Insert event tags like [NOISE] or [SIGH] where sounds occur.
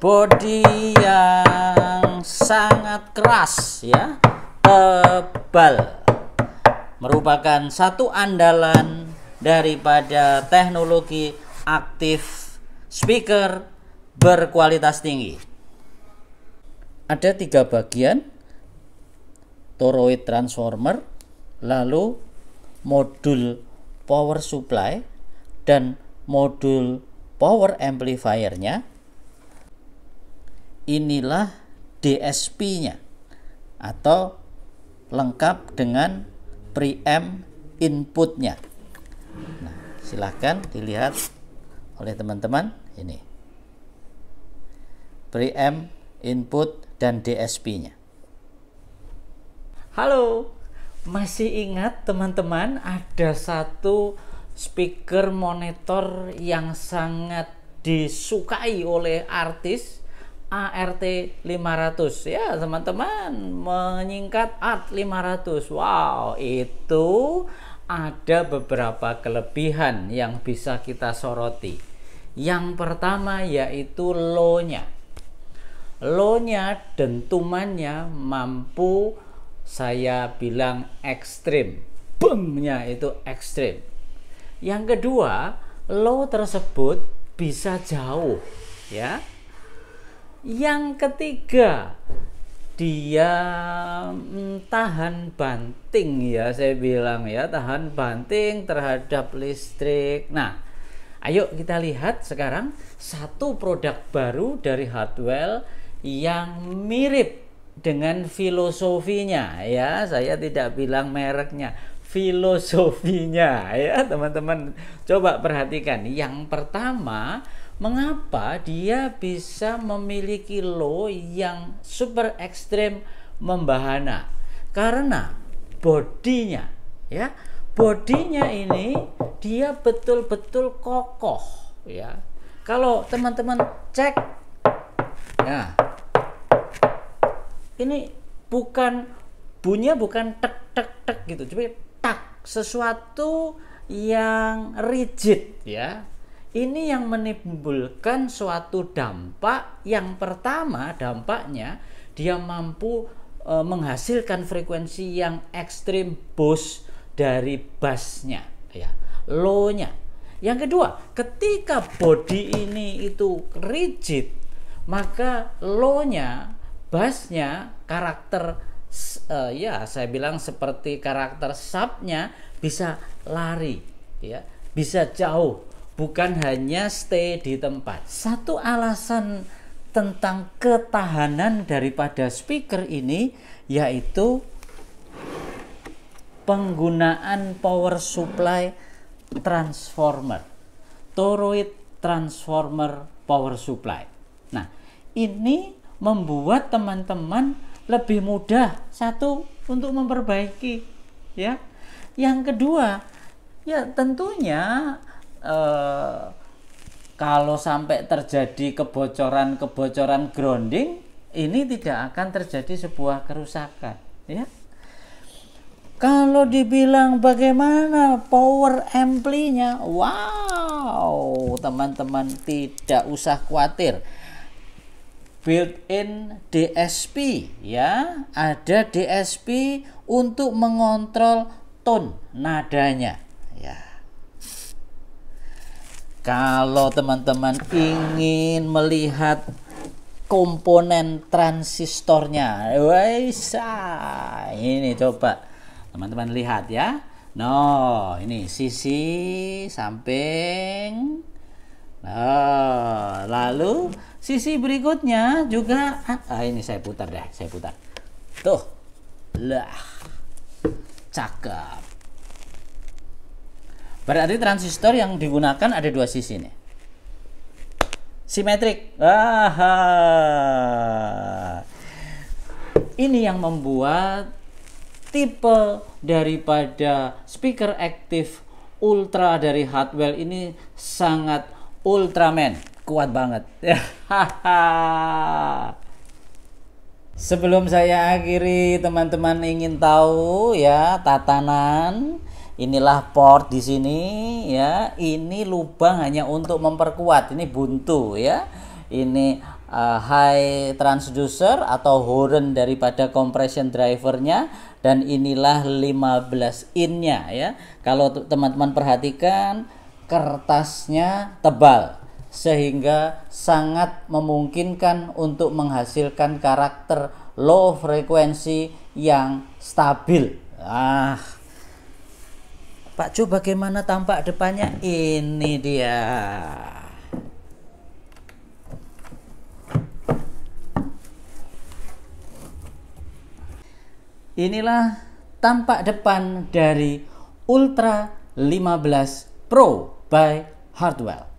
body yang sangat keras ya tebal merupakan satu andalan daripada teknologi aktif speaker berkualitas tinggi ada tiga bagian toroid transformer lalu modul power supply dan modul power amplifiernya inilah DSP-nya atau lengkap dengan preamp inputnya. Nah, silahkan dilihat oleh teman-teman ini preamp input dan DSP-nya. Halo, masih ingat teman-teman ada satu speaker monitor yang sangat disukai oleh artis ART 500 ya teman-teman menyingkat ART 500 wow itu ada beberapa kelebihan yang bisa kita soroti yang pertama yaitu low-nya low-nya dentumannya mampu saya bilang ekstrim boomnya itu ekstrim yang kedua low tersebut bisa jauh ya yang ketiga, dia mm, tahan banting ya saya bilang ya, tahan banting terhadap listrik. Nah, ayo kita lihat sekarang satu produk baru dari Hardwell yang mirip dengan filosofinya ya, saya tidak bilang mereknya. Filosofinya ya, teman-teman. Coba perhatikan. Yang pertama, mengapa dia bisa memiliki low yang super ekstrem membahana karena bodinya ya bodinya ini dia betul-betul kokoh ya kalau teman-teman cek ya ini bukan bunyinya bukan tek tek tek gitu tapi tak sesuatu yang rigid ya ini yang menimbulkan suatu dampak yang pertama dampaknya dia mampu e, menghasilkan frekuensi yang ekstrim bos dari bassnya ya low-nya yang kedua ketika body ini itu rigid maka low-nya bassnya karakter e, ya saya bilang seperti karakter subnya bisa lari ya bisa jauh bukan hanya stay di tempat. Satu alasan tentang ketahanan daripada speaker ini yaitu penggunaan power supply transformer, toroid transformer power supply. Nah, ini membuat teman-teman lebih mudah satu untuk memperbaiki ya. Yang kedua, ya tentunya Eh, kalau sampai terjadi kebocoran-kebocoran grounding ini tidak akan terjadi sebuah kerusakan ya kalau dibilang bagaimana power ampli-nya, wow, teman-teman tidak usah khawatir. Built-in DSP ya, ada DSP untuk mengontrol tone nadanya ya. Kalau teman-teman ingin melihat komponen transistornya, wisa, ini coba teman-teman lihat ya. No, ini sisi samping. Oh, lalu sisi berikutnya juga ah, ah ini saya putar deh, saya putar. Tuh. Lah. Cakep. Berarti transistor yang digunakan ada dua sisi nih. Simetrik. Aha. Ini yang membuat tipe daripada speaker aktif ultra dari Hardwell ini sangat ultraman, kuat banget. [LAUGHS] Sebelum saya akhiri, teman-teman ingin tahu ya tatanan inilah port di sini ya ini lubang hanya untuk memperkuat ini buntu ya ini uh, high transducer atau horn daripada compression drivernya dan inilah 15 innya ya kalau teman-teman perhatikan kertasnya tebal sehingga sangat memungkinkan untuk menghasilkan karakter low frekuensi yang stabil. Ah, Pak Cu bagaimana tampak depannya? Ini dia. Inilah tampak depan dari Ultra 15 Pro by Hardwell.